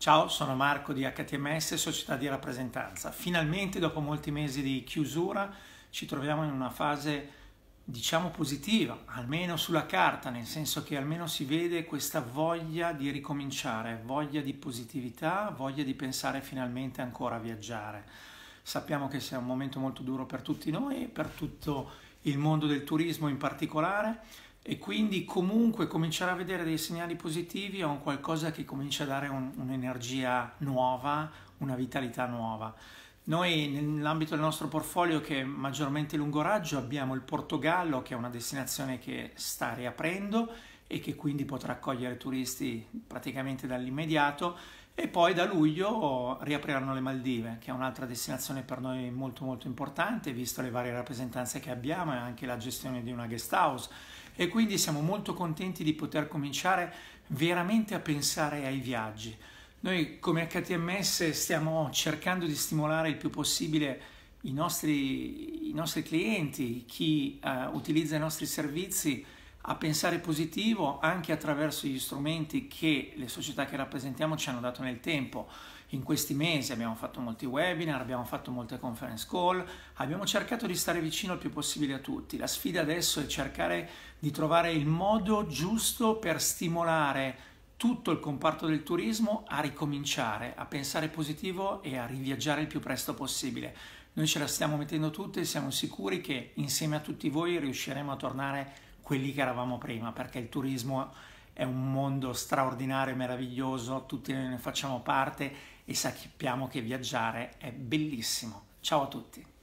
Ciao, sono Marco di HTMS, società di rappresentanza. Finalmente, dopo molti mesi di chiusura, ci troviamo in una fase, diciamo, positiva, almeno sulla carta, nel senso che almeno si vede questa voglia di ricominciare, voglia di positività, voglia di pensare finalmente ancora a viaggiare. Sappiamo che sia un momento molto duro per tutti noi per tutto il mondo del turismo in particolare e quindi comunque cominciare a vedere dei segnali positivi è un qualcosa che comincia a dare un, un'energia nuova, una vitalità nuova. Noi nell'ambito del nostro portfolio che è maggiormente lungo raggio abbiamo il Portogallo che è una destinazione che sta riaprendo e che quindi potrà accogliere turisti praticamente dall'immediato e poi da luglio riapriranno le Maldive, che è un'altra destinazione per noi molto molto importante, visto le varie rappresentanze che abbiamo e anche la gestione di una guest house. E quindi siamo molto contenti di poter cominciare veramente a pensare ai viaggi. Noi come HTMS stiamo cercando di stimolare il più possibile i nostri, i nostri clienti, chi uh, utilizza i nostri servizi, a pensare positivo anche attraverso gli strumenti che le società che rappresentiamo ci hanno dato nel tempo. In questi mesi abbiamo fatto molti webinar, abbiamo fatto molte conference call, abbiamo cercato di stare vicino il più possibile a tutti. La sfida adesso è cercare di trovare il modo giusto per stimolare tutto il comparto del turismo a ricominciare, a pensare positivo e a riviaggiare il più presto possibile. Noi ce la stiamo mettendo tutte e siamo sicuri che insieme a tutti voi riusciremo a tornare a quelli che eravamo prima, perché il turismo è un mondo straordinario, e meraviglioso, tutti noi ne facciamo parte e sappiamo che viaggiare è bellissimo. Ciao a tutti!